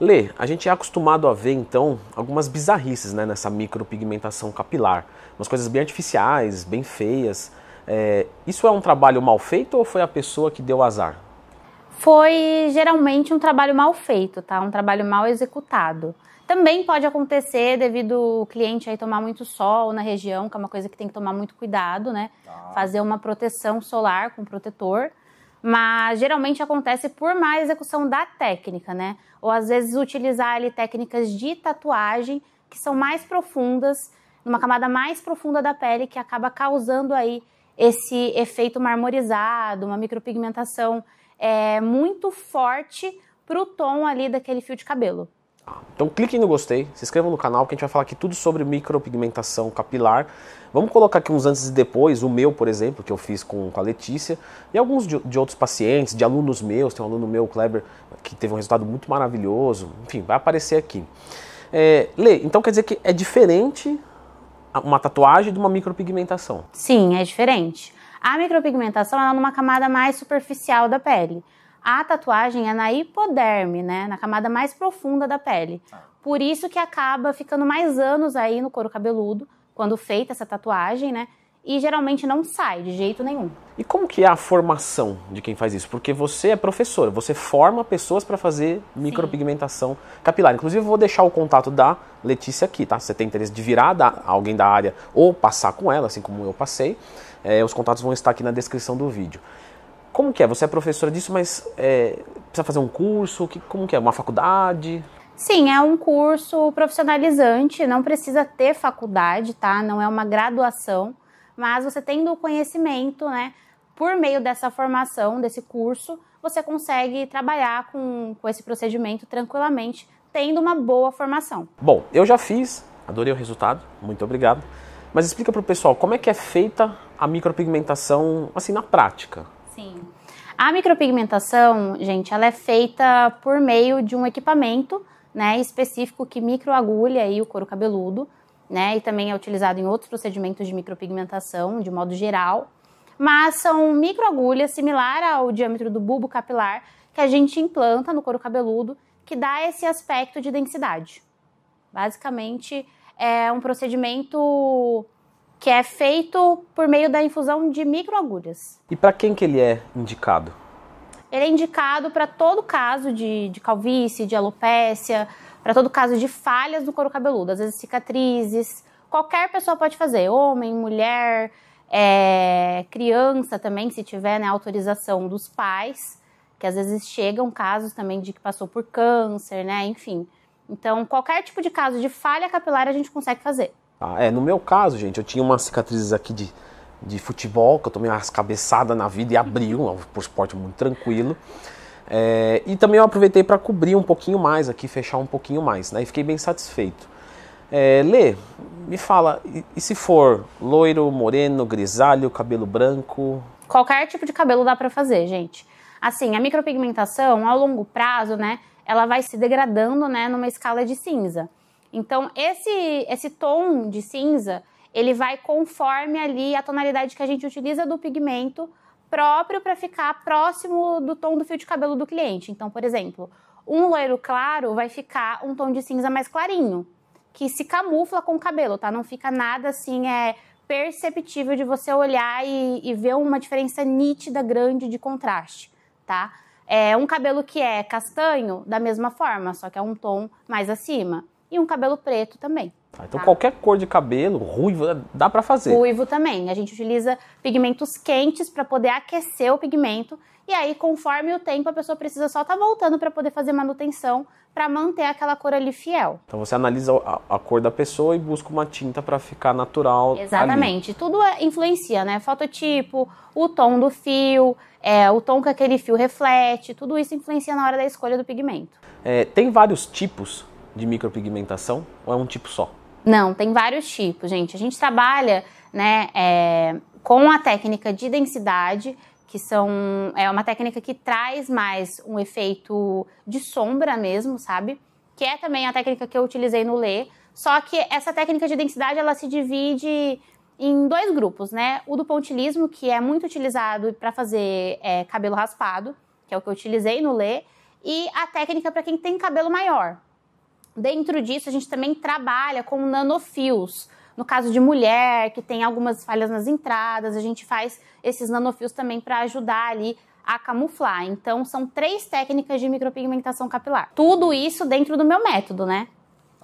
Lê, a gente é acostumado a ver então algumas bizarrices né, nessa micropigmentação capilar, umas coisas bem artificiais, bem feias. É, isso é um trabalho mal feito ou foi a pessoa que deu azar? Foi geralmente um trabalho mal feito, tá? Um trabalho mal executado. Também pode acontecer devido o cliente aí tomar muito sol na região, que é uma coisa que tem que tomar muito cuidado, né? Tá. Fazer uma proteção solar com protetor mas geralmente acontece por má execução da técnica, né? Ou às vezes utilizar ali técnicas de tatuagem que são mais profundas, numa camada mais profunda da pele que acaba causando aí esse efeito marmorizado, uma micropigmentação é, muito forte para o tom ali daquele fio de cabelo. Então clique no gostei, se inscreva no canal que a gente vai falar aqui tudo sobre micropigmentação capilar. Vamos colocar aqui uns antes e depois, o meu, por exemplo, que eu fiz com, com a Letícia, e alguns de, de, outros pacientes, de alunos meus, tem um aluno meu, o Kleber, que teve um resultado muito maravilhoso, enfim, vai aparecer aqui. É, Lê, então quer dizer que é diferente uma tatuagem de uma micropigmentação? Sim, é diferente. A micropigmentação ela é numa camada mais superficial da pele a tatuagem é na hipoderme, né? Na camada mais profunda da pele. Tá. Por isso que acaba ficando mais anos aí no couro cabeludo, quando feita essa tatuagem, né? E geralmente não sai de jeito nenhum. E como que é a formação de quem faz isso? Porque você é professora, você forma pessoas para fazer micropigmentação Sim. capilar. Inclusive, eu vou deixar o contato da Letícia aqui, tá? Se você tem interesse de virar da, alguém da área ou passar com ela, assim como eu passei, é, os contatos vão estar aqui na descrição do vídeo. Como que é? Você é professora disso, mas é, precisa fazer um curso? Que, como que é? Uma faculdade? Sim, é um curso profissionalizante, não precisa ter faculdade, tá? Não é uma graduação, mas você tendo o conhecimento, né? Por meio dessa formação, desse curso, você consegue trabalhar com, com esse procedimento tranquilamente, tendo uma boa formação. Bom, eu já fiz, adorei o resultado, muito obrigado. Mas explica para o pessoal como é que é feita a micropigmentação, assim, na prática. Sim. A micropigmentação, gente, ela é feita por meio de um equipamento né, específico que microagulha aí o couro cabeludo, né? E também é utilizado em outros procedimentos de micropigmentação, de modo geral. Mas são microagulhas similar ao diâmetro do bulbo capilar que a gente implanta no couro cabeludo, que dá esse aspecto de densidade. Basicamente, é um procedimento que é feito por meio da infusão de microagulhas. E para quem que ele é indicado? Ele é indicado para todo caso de, de calvície, de alopécia, para todo caso de falhas no couro cabeludo, às vezes cicatrizes. Qualquer pessoa pode fazer, homem, mulher, é, criança também, se tiver né, autorização dos pais, que às vezes chegam casos também de que passou por câncer, né? Enfim. Então, qualquer tipo de caso de falha capilar a gente consegue fazer. Ah, é, no meu caso, gente, eu tinha umas cicatrizes aqui de, de futebol, que eu tomei umas cabeçadas na vida e abriu, um esporte muito tranquilo. É, e também eu aproveitei para cobrir um pouquinho mais aqui, fechar um pouquinho mais, né? E fiquei bem satisfeito. É, Lê, me fala, e, e se for loiro, moreno, grisalho, cabelo branco? Qualquer tipo de cabelo dá para fazer, gente. Assim, a micropigmentação, ao longo prazo, né, ela vai se degradando, né, numa escala de cinza. Então, esse, esse tom de cinza, ele vai conforme ali a tonalidade que a gente utiliza do pigmento próprio para ficar próximo do tom do fio de cabelo do cliente. Então, por exemplo, um loiro claro vai ficar um tom de cinza mais clarinho, que se camufla com o cabelo, tá? Não fica nada assim, é perceptível de você olhar e, e ver uma diferença nítida, grande de contraste, tá? É um cabelo que é castanho, da mesma forma, só que é um tom mais acima e um cabelo preto também. Ah, então tá? qualquer cor de cabelo, ruivo, né, dá para fazer. Ruivo também. A gente utiliza pigmentos quentes para poder aquecer o pigmento e aí conforme o tempo a pessoa precisa só estar tá voltando para poder fazer manutenção para manter aquela cor ali fiel. Então você analisa a, a cor da pessoa e busca uma tinta para ficar natural. Exatamente. Ali. Tudo é, influencia, né? Fototipo, o tom do fio, é, o tom que aquele fio reflete, tudo isso influencia na hora da escolha do pigmento. É, tem vários tipos de micropigmentação ou é um tipo só? Não, tem vários tipos, gente. A gente trabalha né, é, com a técnica de densidade, que são, é uma técnica que traz mais um efeito de sombra mesmo, sabe? Que é também a técnica que eu utilizei no Lê. Só que essa técnica de densidade ela se divide em dois grupos, né? O do pontilismo, que é muito utilizado para fazer é, cabelo raspado, que é o que eu utilizei no Lê, e a técnica para quem tem cabelo maior, Dentro disso, a gente também trabalha com nanofios. No caso de mulher que tem algumas falhas nas entradas, a gente faz esses nanofios também para ajudar ali a camuflar. Então, são três técnicas de micropigmentação capilar. Tudo isso dentro do meu método, né?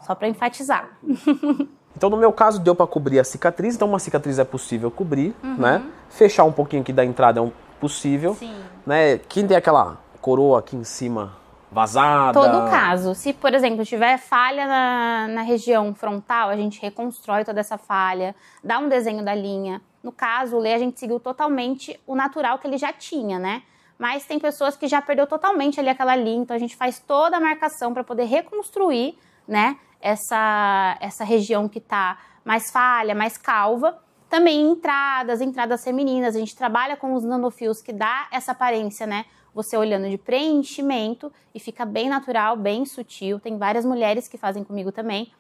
Só para enfatizar. Então, no meu caso, deu para cobrir a cicatriz. Então, uma cicatriz é possível cobrir, né? uhum. né? Fechar um pouquinho aqui da entrada é possível. Sim. Né? Quem tem aquela coroa aqui em cima vazada. Todo caso. Se, por exemplo, tiver falha na, na região frontal, a gente reconstrói toda essa falha, dá um desenho da linha. No caso, o Lê, a gente seguiu totalmente o natural que ele já tinha, né? Mas tem pessoas que já perdeu totalmente ali aquela linha, então a gente faz toda a marcação para poder reconstruir, né? Essa, essa região que está mais falha, mais calva. Também entradas, entradas femininas, a gente trabalha com os nanofios que dá essa aparência, né? você olhando de preenchimento e fica bem natural, bem sutil. Tem várias mulheres que fazem comigo também.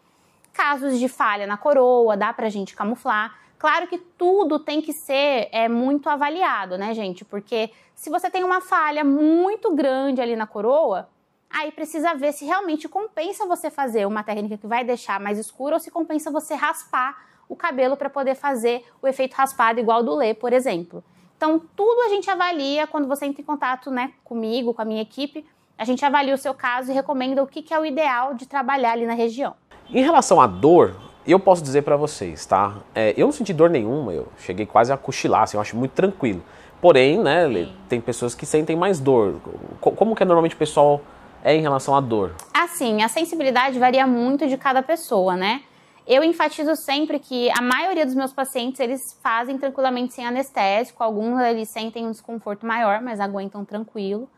Casos de falha na coroa, dá pra gente camuflar. Claro que tudo tem que ser é, muito avaliado, né, gente? Porque se você tem uma falha muito grande ali na coroa, aí precisa ver se realmente compensa você fazer uma técnica que vai deixar mais escura ou se compensa você raspar o cabelo para poder fazer o efeito raspado igual do Lê, por exemplo. Então, tudo a gente avalia quando você entra em contato né, comigo, com a minha equipe. A gente avalia o seu caso e recomenda o que, que é o ideal de trabalhar ali na região. Em relação à dor, eu posso dizer para vocês, tá? É, eu não senti dor nenhuma, eu cheguei quase a cochilar, assim, eu acho muito tranquilo. Porém, né, Sim. tem pessoas que sentem mais dor. Como que é normalmente o pessoal é em relação à dor? Assim, a sensibilidade varia muito de cada pessoa, né? Eu enfatizo sempre que a maioria dos meus pacientes eles fazem tranquilamente sem anestésico, alguns eles sentem um desconforto maior, mas aguentam tranquilo.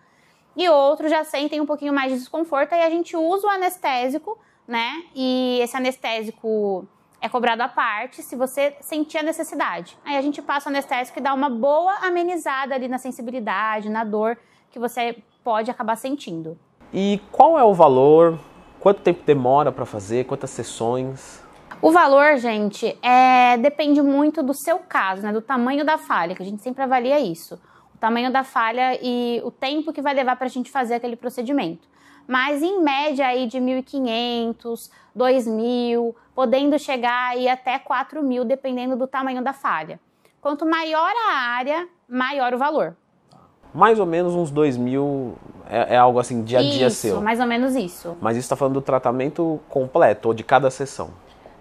E outros já sentem um pouquinho mais de desconforto e a gente usa o anestésico, né? E esse anestésico é cobrado à parte se você sentir a necessidade. Aí a gente passa o anestésico e dá uma boa amenizada ali na sensibilidade, na dor que você pode acabar sentindo. E qual é o valor? Quanto tempo demora para fazer? Quantas sessões? O valor, gente, é, depende muito do seu caso, né, do tamanho da falha, que a gente sempre avalia isso. O tamanho da falha e o tempo que vai levar para a gente fazer aquele procedimento. Mas em média aí de 1.500, 2.000, podendo chegar aí até 4.000, dependendo do tamanho da falha. Quanto maior a área, maior o valor. Mais ou menos uns 2 mil é, é, algo assim, dia a dia isso, seu. mais ou menos isso. Mas isso está falando do tratamento completo ou de cada sessão?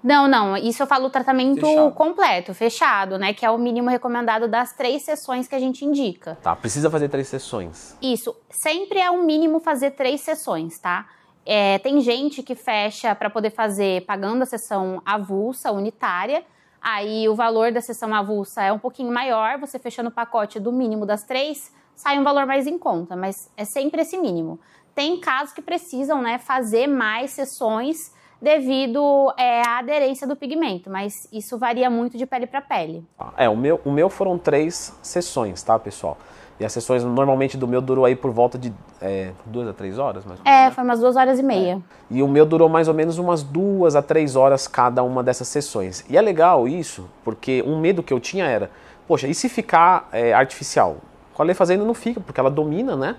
Não, não. Isso eu falo o tratamento fechado. completo, fechado, né? Que é o mínimo recomendado das três sessões que a gente indica. Tá, precisa fazer três sessões. Isso. Sempre é o um mínimo fazer três sessões, tá? É, tem gente que fecha para poder fazer pagando a sessão avulsa, unitária. Aí o valor da sessão avulsa é um pouquinho maior, você fechando o pacote do mínimo das três, sai um valor mais em conta, mas é sempre esse mínimo. Tem casos que precisam né, fazer mais sessões devido é, à aderência do pigmento, mas isso varia muito de pele para pele. É, o meu, o meu foram três sessões, tá, pessoal? E as sessões normalmente do meu durou aí por volta de é, duas a três horas, mais ou é, menos. É, foi umas duas horas e é. meia. É. E o meu durou mais ou menos umas duas a três horas cada uma dessas sessões. E é legal isso, porque um medo que eu tinha era, poxa, e se ficar é, artificial? Com a lei não fica, porque ela domina, né?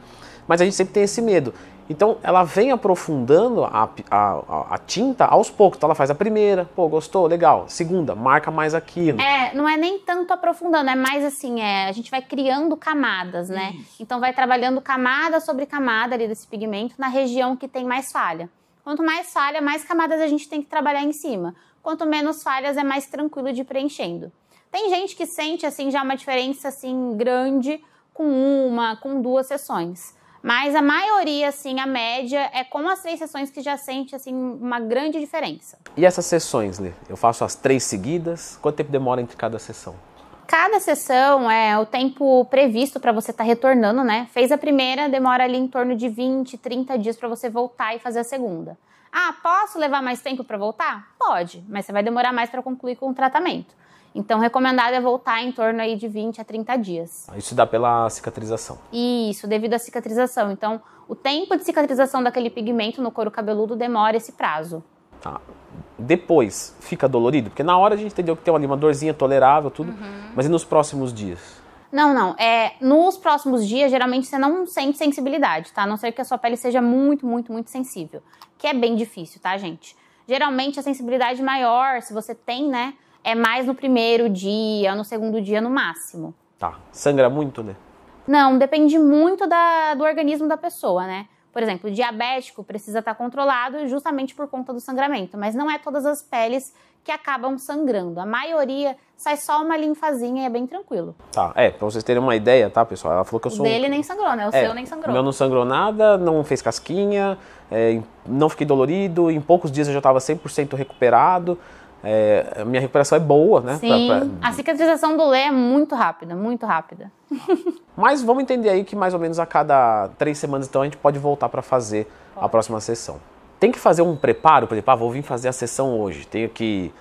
Mas a gente sempre tem esse medo. Então ela vem aprofundando a, a, a, tinta aos poucos. Então ela faz a primeira, pô, gostou, legal. Segunda, marca mais aquilo. É, não é nem tanto aprofundando, é mais assim, é, a gente vai criando camadas, né? Isso. Então vai trabalhando camada sobre camada ali desse pigmento na região que tem mais falha. Quanto mais falha, mais camadas a gente tem que trabalhar em cima. Quanto menos falhas, é mais tranquilo de preenchendo. Tem gente que sente assim já uma diferença assim grande com uma, com duas sessões. Mas a maioria, assim, a média, é com as três sessões que já sente, assim, uma grande diferença. E essas sessões, Lê? Eu faço as três seguidas? Quanto tempo demora entre cada sessão? Cada sessão é o tempo previsto para você estar tá retornando, né? Fez a primeira, demora ali em torno de 20, 30 dias para você voltar e fazer a segunda. Ah, posso levar mais tempo para voltar? Pode, mas você vai demorar mais para concluir com o tratamento. Então, recomendado é voltar em torno aí de 20 a 30 dias. Ah, isso dá pela cicatrização. Isso, devido à cicatrização. Então, o tempo de cicatrização daquele pigmento no couro cabeludo demora esse prazo. Tá. Depois, fica dolorido? Porque na hora a gente entendeu que tem uma, uma dorzinha tolerável, tudo. Uhum. Mas e nos próximos dias? Não, não. É, nos próximos dias, geralmente você não sente sensibilidade, tá? A não ser que a sua pele seja muito, muito, muito sensível que é bem difícil, tá, gente? Geralmente a sensibilidade maior, se você tem, né, é mais no primeiro dia, no segundo dia no máximo. Tá. Sangra muito, né? Não, depende muito da, do organismo da pessoa, né? Por exemplo, o diabético precisa estar controlado justamente por conta do sangramento, mas não é todas as peles que acabam sangrando. A maioria sai só uma linfazinha e é bem tranquilo. Tá, é, pra vocês terem uma ideia, tá, pessoal? Ela falou que eu sou. Dele nem sangrou, né? O é, seu nem sangrou. O meu não sangrou nada, não fez casquinha, é, não fiquei dolorido, em poucos dias eu já estava 100% recuperado é, a minha recuperação é boa, né? Sim, pra, pra... a cicatrização do Lé é muito rápida, muito rápida. Mas vamos entender aí que mais ou menos a cada três semanas, então, a gente pode voltar para fazer pode. a próxima sessão. Tem que fazer um preparo, por exemplo, ah, vou vir fazer a sessão hoje, tenho que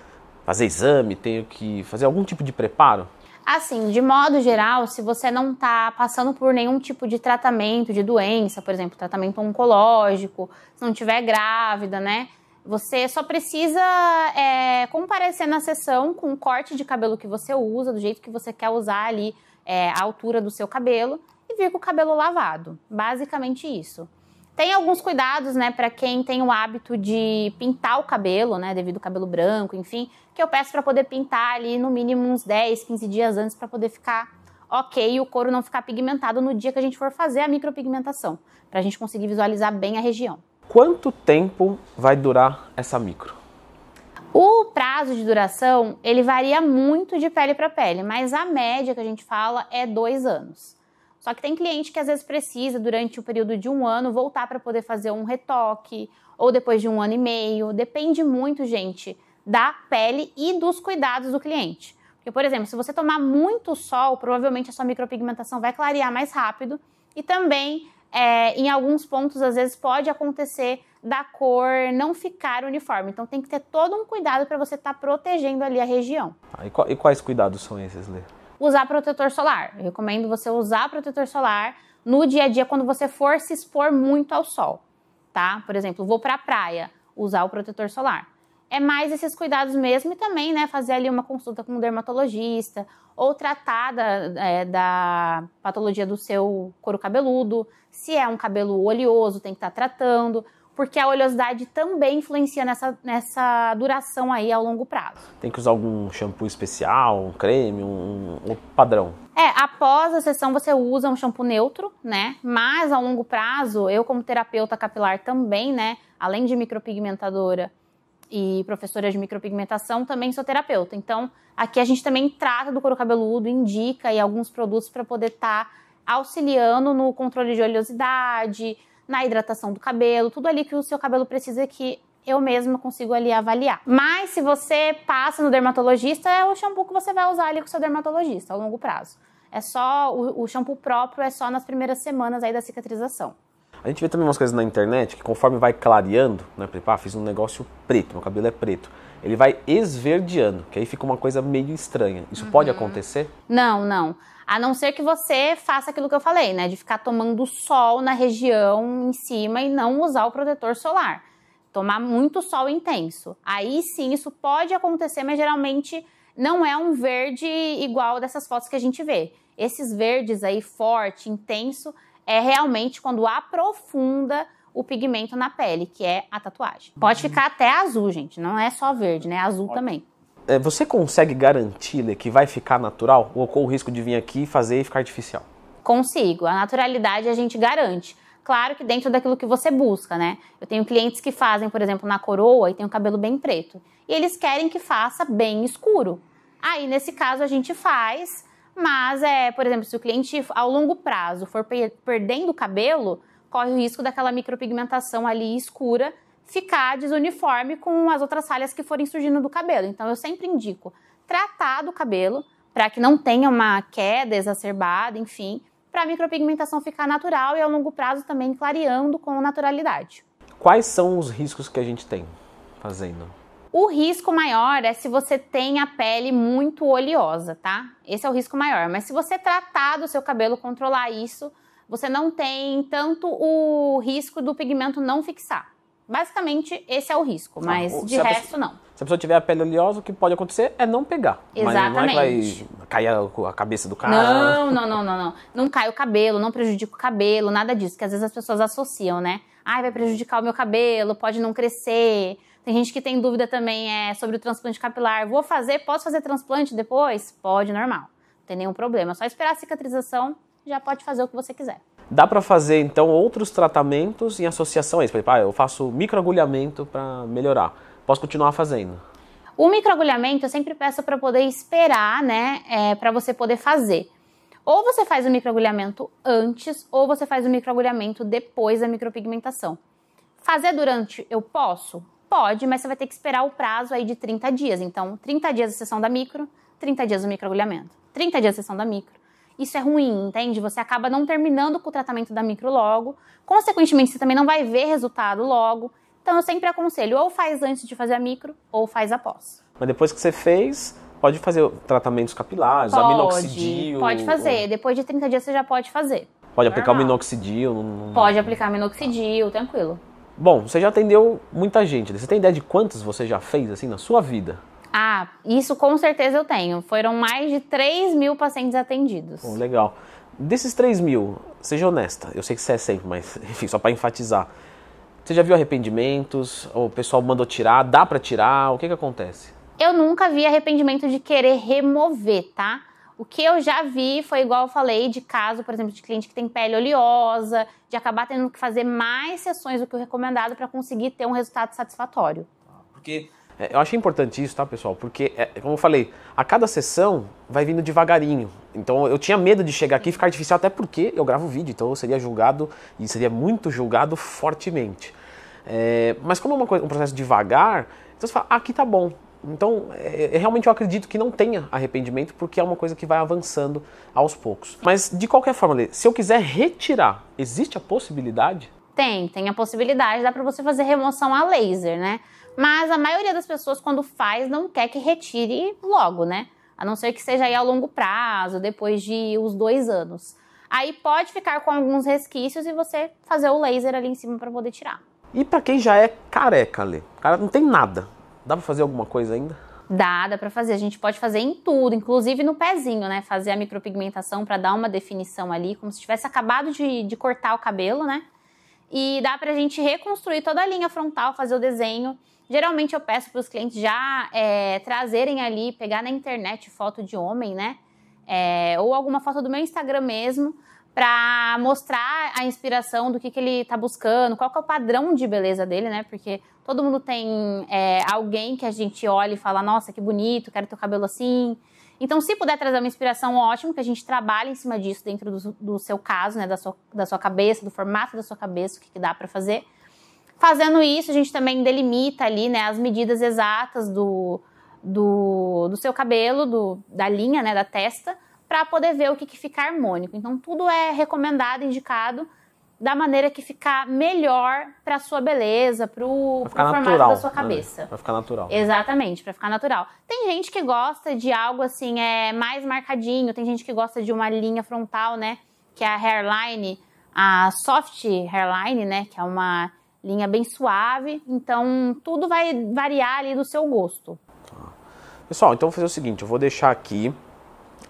fazer exame, tenho que fazer algum tipo de preparo? Assim, de modo geral, se você não está passando por nenhum tipo de tratamento de doença, por exemplo, tratamento oncológico, se não tiver grávida, né? Você só precisa é, comparecer na sessão com o corte de cabelo que você usa, do jeito que você quer usar ali é, a altura do seu cabelo e vir com o cabelo lavado. Basicamente isso. Tem alguns cuidados, né, para quem tem o hábito de pintar o cabelo, né, devido ao cabelo branco, enfim, que eu peço para poder pintar ali no mínimo uns 10, 15 dias antes para poder ficar ok e o couro não ficar pigmentado no dia que a gente for fazer a micropigmentação, para a gente conseguir visualizar bem a região. Quanto tempo vai durar essa micro? O prazo de duração ele varia muito de pele para pele, mas a média que a gente fala é dois anos. Só que tem cliente que às vezes precisa, durante o período de um ano, voltar para poder fazer um retoque, ou depois de um ano e meio. Depende muito, gente, da pele e dos cuidados do cliente. Porque, por exemplo, se você tomar muito sol, provavelmente a sua micropigmentação vai clarear mais rápido e também é, em alguns pontos, às vezes, pode acontecer da cor não ficar uniforme. Então, tem que ter todo um cuidado para você estar tá protegendo ali a região. Ah, e, qual, e, quais cuidados são esses, Lê? Usar protetor solar. Eu recomendo você usar protetor solar no dia a dia quando você for se expor muito ao sol, tá? Por exemplo, vou para a praia, usar o protetor solar. É mais esses cuidados mesmo e também, né, fazer ali uma consulta com um dermatologista ou tratada é, da patologia do seu couro cabeludo. Se é um cabelo oleoso, tem que estar tá tratando, porque a oleosidade também influencia nessa, nessa duração aí ao longo prazo. Tem que usar algum shampoo especial, um creme, um, um padrão? É, após a sessão você usa um shampoo neutro, né? Mas ao longo prazo, eu como terapeuta capilar também, né? Além de micropigmentadora, e professora de micropigmentação, também sou terapeuta. Então, aqui a gente também trata do couro cabeludo, indica e alguns produtos para poder estar tá auxiliando no controle de oleosidade, na hidratação do cabelo, tudo ali que o seu cabelo precisa que eu mesma consigo ali avaliar. Mas se você passa no dermatologista, é o shampoo que você vai usar ali com o seu dermatologista a longo prazo. É só o, o shampoo próprio é só nas primeiras semanas aí da cicatrização. A gente vê também umas coisas na internet que conforme vai clareando, né, por exemplo, ah, fiz um negócio preto, meu cabelo é preto, ele vai esverdeando, que aí fica uma coisa meio estranha. Isso uhum. pode acontecer? Não, não. A não ser que você faça aquilo que eu falei, né, de ficar tomando sol na região em cima e não usar o protetor solar. Tomar muito sol intenso. Aí sim, isso pode acontecer, mas geralmente não é um verde igual dessas fotos que a gente vê. Esses verdes aí forte, intenso, é realmente quando aprofunda o pigmento na pele, que é a tatuagem. Pode ficar até azul, gente, não é só verde, né? Azul também. É, você consegue garantir né, que vai ficar natural ou com o risco de vir aqui fazer e ficar artificial? Consigo. A naturalidade a gente garante. Claro que dentro daquilo que você busca, né? Eu tenho clientes que fazem, por exemplo, na coroa e tem o cabelo bem preto. E eles querem que faça bem escuro. Aí, nesse caso, a gente faz mas, é, por exemplo, se o cliente ao longo prazo for per perdendo cabelo, corre o risco daquela micropigmentação ali escura ficar desuniforme com as outras falhas que forem surgindo do cabelo. Então, eu sempre indico tratar do cabelo para que não tenha uma queda exacerbada, enfim, para a micropigmentação ficar natural e ao longo prazo também clareando com naturalidade. Quais são os riscos que a gente tem fazendo? O risco maior é se você tem a pele muito oleosa, tá? Esse é o risco maior. Mas se você tratar do seu cabelo, controlar isso, você não tem tanto o risco do pigmento não fixar. Basicamente, esse é o risco, ah, mas ah, de resto, pessoa, não. Se a pessoa tiver a pele oleosa, o que pode acontecer é não pegar. Exatamente. Mas não é vai cair a, a cabeça do cara. Não, não, não, não, não. Não cai o cabelo, não prejudica o cabelo, nada disso, que às vezes as pessoas associam, né? Ai, vai prejudicar o meu cabelo, pode não crescer. Tem gente que tem dúvida também é, sobre o transplante capilar. Vou fazer? Posso fazer transplante depois? Pode, normal. Não tem nenhum problema. Só esperar a cicatrização, já pode fazer o que você quiser. Dá para fazer então outros tratamentos em associação a isso? Por exemplo, ah, eu faço microagulhamento para melhorar. Posso continuar fazendo? O microagulhamento eu sempre peço para poder esperar, né? É, para você poder fazer. Ou você faz o microagulhamento antes, ou você faz o microagulhamento depois da micropigmentação. Fazer durante eu posso? Pode, mas você vai ter que esperar o prazo aí de 30 dias. Então, 30 dias a sessão da micro, 30 dias o microagulhamento, 30 dias a sessão da micro. Isso é ruim, entende? Você acaba não terminando com o tratamento da micro logo. Consequentemente, você também não vai ver resultado logo. Então, eu sempre aconselho, ou faz antes de fazer a micro, ou faz após. Mas depois que você fez, pode fazer tratamentos capilares, pode, aminoxidil. Pode fazer. Ou... Depois de 30 dias você já pode fazer. Pode aplicar o minoxidil? Não... Pode aplicar minoxidil, tranquilo. Bom, você já atendeu muita gente. Você tem ideia de quantos você já fez assim na sua vida? Ah, isso com certeza eu tenho. Foram mais de 3 mil pacientes atendidos. Bom, legal. Desses 3 mil, seja honesta, eu sei que você é sempre, mas enfim, só para enfatizar. Você já viu arrependimentos? o pessoal mandou tirar? Dá para tirar? O que, que acontece? Eu nunca vi arrependimento de querer remover, tá? O que eu já vi foi igual eu falei de caso, por exemplo, de cliente que tem pele oleosa, de acabar tendo que fazer mais sessões do que o recomendado para conseguir ter um resultado satisfatório. Porque é, eu achei importante isso, tá, pessoal? Porque, é, como eu falei, a cada sessão vai vindo devagarinho. Então eu tinha medo de chegar aqui e ficar difícil, até porque eu gravo vídeo, então eu seria julgado e seria muito julgado fortemente. É, mas como é uma, um processo devagar, então você fala, ah, aqui tá bom. Então, é, é, realmente eu acredito que não tenha arrependimento, porque é uma coisa que vai avançando aos poucos. Mas, de qualquer forma, Lê, se eu quiser retirar, existe a possibilidade? Tem, tem a possibilidade. Dá para você fazer remoção a laser, né? Mas a maioria das pessoas, quando faz, não quer que retire logo, né? A não ser que seja aí a longo prazo, depois de os dois anos. Aí pode ficar com alguns resquícios e você fazer o laser ali em cima para poder tirar. E para quem já é careca, Lê? O cara não tem nada Dá para fazer alguma coisa ainda? Dá, dá para fazer. A gente pode fazer em tudo, inclusive no pezinho, né? Fazer a micropigmentação para dar uma definição ali, como se tivesse acabado de, de cortar o cabelo, né? E dá para a gente reconstruir toda a linha frontal, fazer o desenho. Geralmente eu peço para os clientes já é, trazerem ali, pegar na internet foto de homem, né? É, ou alguma foto do meu Instagram mesmo, para mostrar a inspiração do que, que ele está buscando, qual é o padrão de beleza dele, né? Porque todo mundo tem é, alguém que a gente olha e fala, nossa, que bonito, quero teu cabelo assim. Então, se puder trazer uma inspiração, ótimo, que a gente trabalhe em cima disso dentro do, do seu caso, né? Da sua, da sua cabeça, do formato da sua cabeça, o que, que dá para fazer. Fazendo isso, a gente também delimita ali, né, as medidas exatas do, do, do seu cabelo, do, da linha, né, da testa, para poder ver o que, que fica harmônico. Então, tudo é recomendado, indicado da maneira que ficar melhor para sua beleza, para o formato da sua né? cabeça. Né? Para ficar natural. Exatamente, para ficar natural. Tem gente que gosta de algo assim é mais marcadinho, tem gente que gosta de uma linha frontal, né, que é a hairline, a soft hairline, né, que é uma linha bem suave. Então, tudo vai variar ali do seu gosto. Tá. Pessoal, então vou fazer o seguinte, eu vou deixar aqui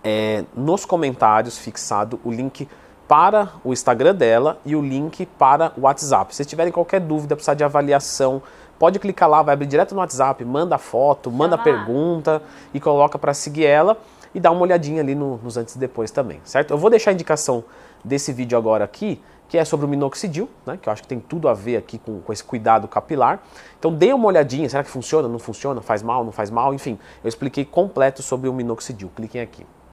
é, nos comentários fixado o link para o Instagram dela e o link para o WhatsApp. Se tiverem qualquer dúvida, precisar de avaliação, pode clicar lá, vai abrir direto no WhatsApp, manda foto, manda ah. pergunta e coloca para seguir ela e dá uma olhadinha ali no, nos antes e depois também, certo? Eu vou deixar a indicação desse vídeo agora aqui, que é sobre o minoxidil, né? Que eu acho que tem tudo a ver aqui com, com esse cuidado capilar. Então dê uma olhadinha, será que funciona, não funciona, faz mal, não faz mal, enfim. Eu expliquei completo sobre o minoxidil, cliquem aqui.